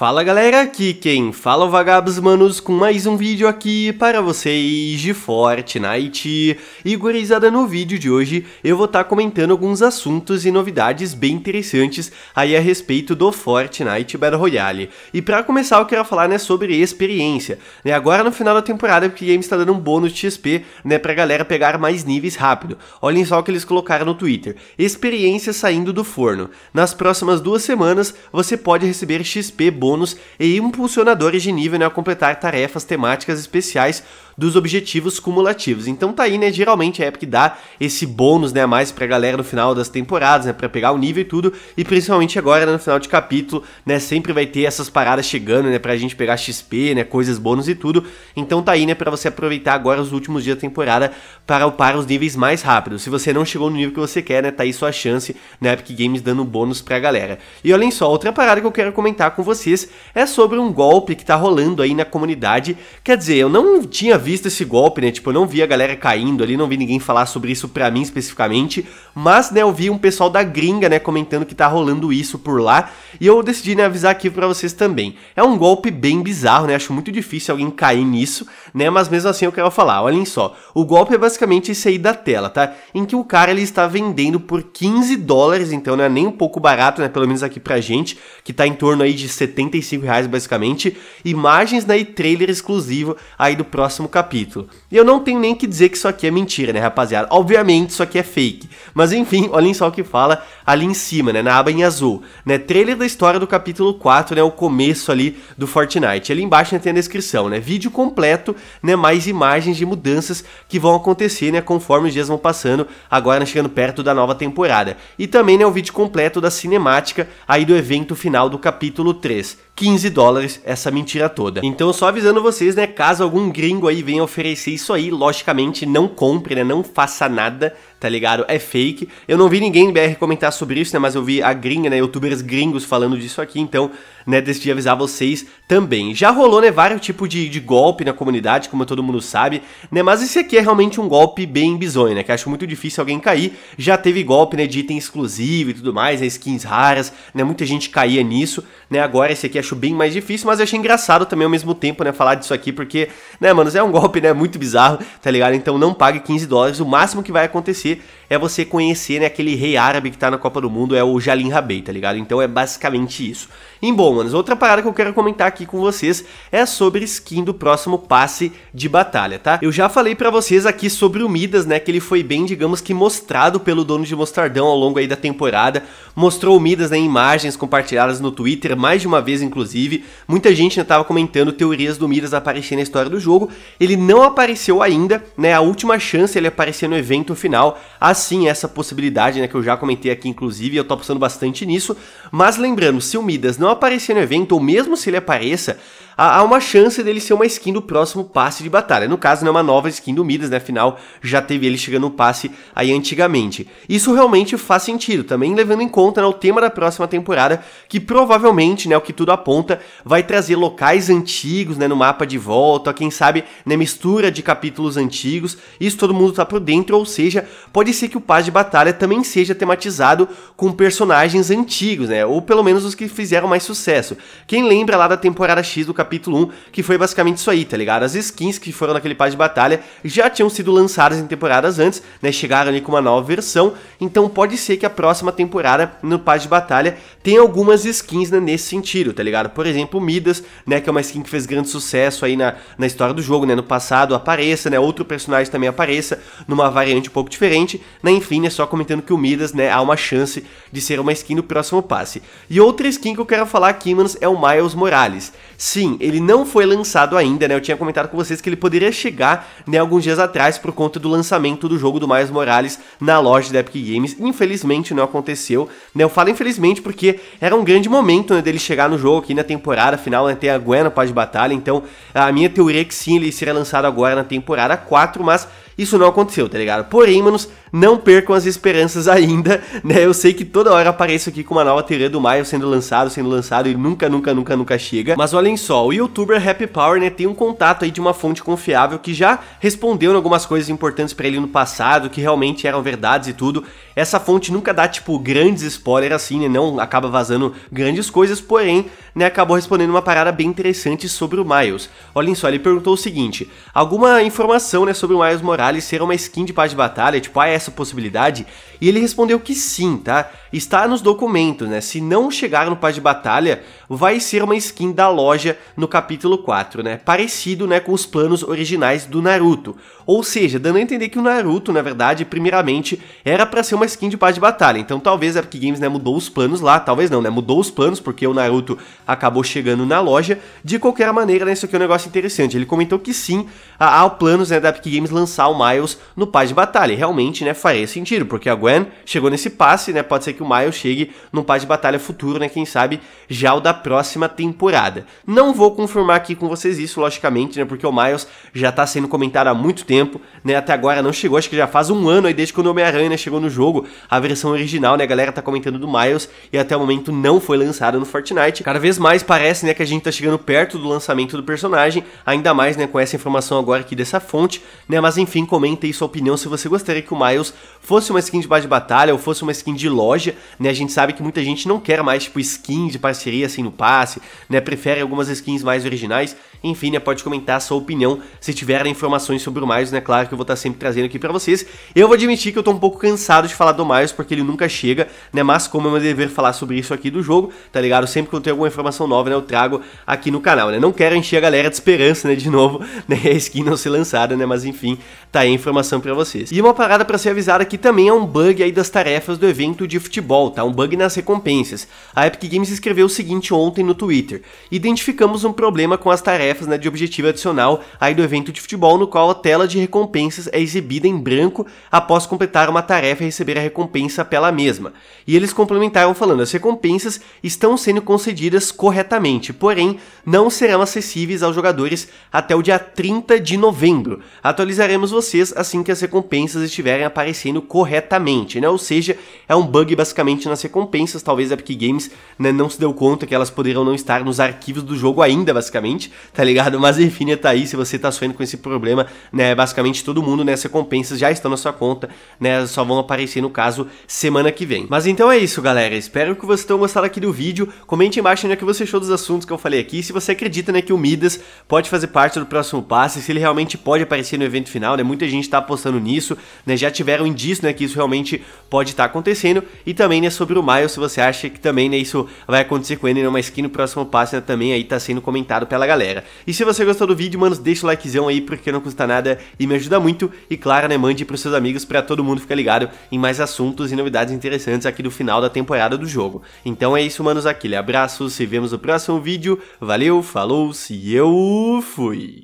Fala galera, aqui quem fala é o Vagabos Manos com mais um vídeo aqui para vocês de Fortnite. E gurizada, no vídeo de hoje eu vou estar tá comentando alguns assuntos e novidades bem interessantes aí a respeito do Fortnite Battle Royale. E para começar eu quero falar né, sobre experiência. Né, agora no final da temporada o game está dando um bônus de XP né, para galera pegar mais níveis rápido. Olhem só o que eles colocaram no Twitter. Experiência saindo do forno. Nas próximas duas semanas você pode receber XP bônus bônus e impulsionadores de nível né, a completar tarefas temáticas especiais dos objetivos cumulativos. Então tá aí, né? Geralmente a Epic dá esse bônus, né, a mais pra galera no final das temporadas, né, para pegar o nível e tudo, e principalmente agora né, no final de capítulo, né, sempre vai ter essas paradas chegando, né, pra gente pegar XP, né, coisas bônus e tudo. Então tá aí, né, para você aproveitar agora os últimos dias da temporada para upar os níveis mais rápido. Se você não chegou no nível que você quer, né, tá aí sua chance na Epic Games dando bônus pra galera. E olhem só, outra parada que eu quero comentar com vocês é sobre um golpe que tá rolando aí na comunidade. Quer dizer, eu não tinha visto visto esse golpe, né? Tipo, eu não vi a galera caindo ali, não vi ninguém falar sobre isso pra mim especificamente, mas, né, eu vi um pessoal da gringa, né, comentando que tá rolando isso por lá, e eu decidi, né, avisar aqui pra vocês também. É um golpe bem bizarro, né? Acho muito difícil alguém cair nisso, né? Mas mesmo assim eu quero falar, olhem só. O golpe é basicamente esse aí da tela, tá? Em que o cara, ele está vendendo por 15 dólares, então não é nem um pouco barato, né? Pelo menos aqui pra gente, que tá em torno aí de 75 reais, basicamente, imagens, né, e trailer exclusivo aí do próximo capítulo capítulo. E eu não tenho nem que dizer que isso aqui é mentira, né, rapaziada? Obviamente isso aqui é fake. Mas enfim, olhem só o que fala ali em cima, né, na aba em azul. Né, trailer da história do capítulo 4, né, o começo ali do Fortnite. Ali embaixo né, tem a descrição, né, vídeo completo, né, mais imagens de mudanças que vão acontecer, né, conforme os dias vão passando, agora né, chegando perto da nova temporada. E também, né, o vídeo completo da cinemática aí do evento final do capítulo 3. 15 dólares essa mentira toda. Então só avisando vocês, né, caso algum gringo aí venha oferecer isso aí, logicamente não compre, né, não faça nada, tá ligado? É fake. Eu não vi ninguém em BR comentar sobre isso, né? Mas eu vi a gringa, né? Youtubers gringos falando disso aqui, então, né? Decidi avisar vocês também. Já rolou, né? Vários tipos de, de golpe na comunidade, como todo mundo sabe, né? Mas esse aqui é realmente um golpe bem bizonho, né? Que acho muito difícil alguém cair. Já teve golpe, né? De item exclusivo e tudo mais, né? Skins raras, né? Muita gente caía nisso, né? Agora esse aqui acho bem mais difícil, mas eu achei engraçado também ao mesmo tempo, né? Falar disso aqui, porque, né, mano? É um golpe, né? Muito bizarro, tá ligado? Então não pague 15 dólares. O máximo que vai acontecer acontecer é você conhecer né, aquele rei árabe que tá na Copa do Mundo, é o Jalim Rabei, tá ligado? Então é basicamente isso. Em bom, manos, outra parada que eu quero comentar aqui com vocês é sobre skin do próximo passe de batalha, tá? Eu já falei pra vocês aqui sobre o Midas, né, que ele foi bem, digamos que mostrado pelo dono de Mostardão ao longo aí da temporada, mostrou o Midas né, em imagens compartilhadas no Twitter, mais de uma vez inclusive, muita gente já né, tava comentando teorias do Midas aparecer na história do jogo, ele não apareceu ainda, né, a última chance ele aparecer no evento final, assim essa possibilidade, né, que eu já comentei aqui inclusive, eu tô apostando bastante nisso, mas lembrando, se o Midas não não aparecer no evento, ou mesmo se ele apareça, há uma chance dele ser uma skin do próximo passe de batalha. No caso, não é uma nova skin do Midas, né? Afinal, já teve ele chegando no passe aí antigamente. Isso realmente faz sentido, também levando em conta né, o tema da próxima temporada, que provavelmente, né, o que tudo aponta, vai trazer locais antigos, né, no mapa de volta, quem sabe, né, mistura de capítulos antigos. Isso todo mundo tá por dentro, ou seja, pode ser que o passe de batalha também seja tematizado com personagens antigos, né? Ou pelo menos os que fizeram mais sucesso. Quem lembra lá da temporada X do capítulo capítulo 1, que foi basicamente isso aí, tá ligado? As skins que foram naquele passe de batalha já tinham sido lançadas em temporadas antes, né? Chegaram ali com uma nova versão, então pode ser que a próxima temporada no passe de batalha tenha algumas skins né, nesse sentido, tá ligado? Por exemplo, Midas, né? Que é uma skin que fez grande sucesso aí na, na história do jogo, né? No passado apareça, né? Outro personagem também apareça numa variante um pouco diferente, né? Enfim, é só comentando que o Midas, né? Há uma chance de ser uma skin no próximo passe. E outra skin que eu quero falar aqui, manos, é o Miles Morales. Sim, assim, ele não foi lançado ainda, né? Eu tinha comentado com vocês que ele poderia chegar, né, alguns dias atrás por conta do lançamento do jogo do Miles Morales na loja da Epic Games. Infelizmente não aconteceu, né? Eu falo infelizmente porque era um grande momento, né, dele chegar no jogo aqui na temporada final, né, ter a Gwen no paz de batalha. Então, a minha teoria é que sim, ele seria lançado agora na temporada 4, mas isso não aconteceu, tá ligado? Porém, manos, não percam as esperanças ainda, né? Eu sei que toda hora apareço aqui com uma nova teoria do Miles sendo lançado, sendo lançado e nunca, nunca, nunca, nunca chega. Mas olhem só, o youtuber Happy Power, né, tem um contato aí de uma fonte confiável que já respondeu em algumas coisas importantes para ele no passado, que realmente eram verdades e tudo. Essa fonte nunca dá, tipo, grandes spoilers assim, né? Não acaba vazando grandes coisas, porém, né, acabou respondendo uma parada bem interessante sobre o Miles. Olhem só, ele perguntou o seguinte: alguma informação, né, sobre o Miles Morales ser uma skin de paz de batalha, tipo, ah, é essa possibilidade? E ele respondeu que sim, tá? Está nos documentos, né? Se não chegar no paz de batalha, vai ser uma skin da loja no capítulo 4, né? Parecido, né, com os planos originais do Naruto. Ou seja, dando a entender que o Naruto, na verdade, primeiramente, era para ser uma skin de paz de batalha. Então, talvez a Epic Games, né, mudou os planos lá, talvez não, né? Mudou os planos porque o Naruto acabou chegando na loja. De qualquer maneira, né, isso aqui é um negócio interessante. Ele comentou que sim, há planos, né, da Epic Games lançar o Miles no paz de batalha. realmente, né, né, faria sentido, porque a Gwen chegou nesse passe, né, pode ser que o Miles chegue num passe de batalha futuro, né, quem sabe já o da próxima temporada. Não vou confirmar aqui com vocês isso, logicamente, né, porque o Miles já tá sendo comentado há muito tempo, né, até agora não chegou, acho que já faz um ano aí desde que o Homem-Aranha né, chegou no jogo, a versão original, né, a galera tá comentando do Miles e até o momento não foi lançado no Fortnite. Cada vez mais parece, né, que a gente tá chegando perto do lançamento do personagem, ainda mais, né, com essa informação agora aqui dessa fonte, né, mas enfim, comenta aí sua opinião se você gostaria que o Miles fosse uma skin de base de batalha ou fosse uma skin de loja, né? A gente sabe que muita gente não quer mais, tipo, skin de parceria assim no passe, né? Prefere algumas skins mais originais. Enfim, né, pode comentar a sua opinião. Se tiver informações sobre o Miles, né, claro que eu vou estar tá sempre trazendo aqui para vocês. Eu vou admitir que eu tô um pouco cansado de falar do Miles, porque ele nunca chega, né, mas como é meu dever falar sobre isso aqui do jogo, tá ligado? Sempre que eu tenho alguma informação nova, né, eu trago aqui no canal, né. Não quero encher a galera de esperança, né, de novo, né, a skin não ser lançada, né, mas enfim, tá aí a informação para vocês. E uma parada para ser avisada aqui também é um bug aí das tarefas do evento de futebol, tá? Um bug nas recompensas. A Epic Games escreveu o seguinte ontem no Twitter: "Identificamos um problema com as tarefas tarefas né, de objetivo adicional aí do evento de futebol, no qual a tela de recompensas é exibida em branco após completar uma tarefa e receber a recompensa pela mesma. E eles complementaram falando: as recompensas estão sendo concedidas corretamente, porém não serão acessíveis aos jogadores até o dia 30 de novembro. Atualizaremos vocês assim que as recompensas estiverem aparecendo corretamente, né? Ou seja, é um bug basicamente nas recompensas, talvez a Epic Games né, não se deu conta que elas poderão não estar nos arquivos do jogo ainda, basicamente tá ligado? Mas Refine né, tá aí, se você tá sofrendo com esse problema, né? Basicamente todo mundo, né? As recompensas já estão na sua conta, né? Só vão aparecer no caso semana que vem. Mas então é isso, galera. Espero que vocês tenham gostado aqui do vídeo. Comente embaixo né, o que você achou dos assuntos que eu falei aqui. Se você acredita, né, que o Midas pode fazer parte do próximo passe, se ele realmente pode aparecer no evento final, né? Muita gente tá apostando nisso, né? Já tiveram indício, né, que isso realmente pode estar tá acontecendo. E também, né, sobre o Miles, se você acha que também, né, isso vai acontecer com ele, numa né, skin que no próximo passe né, também aí tá sendo comentado pela galera. E se você gostou do vídeo, mano, deixa o likezão aí porque não custa nada e me ajuda muito. E claro, né, mande pros seus amigos para todo mundo ficar ligado em mais assuntos e novidades interessantes aqui do final da temporada do jogo. Então é isso, manos, aquele abraço, se vemos no próximo vídeo. Valeu, falou, se eu fui!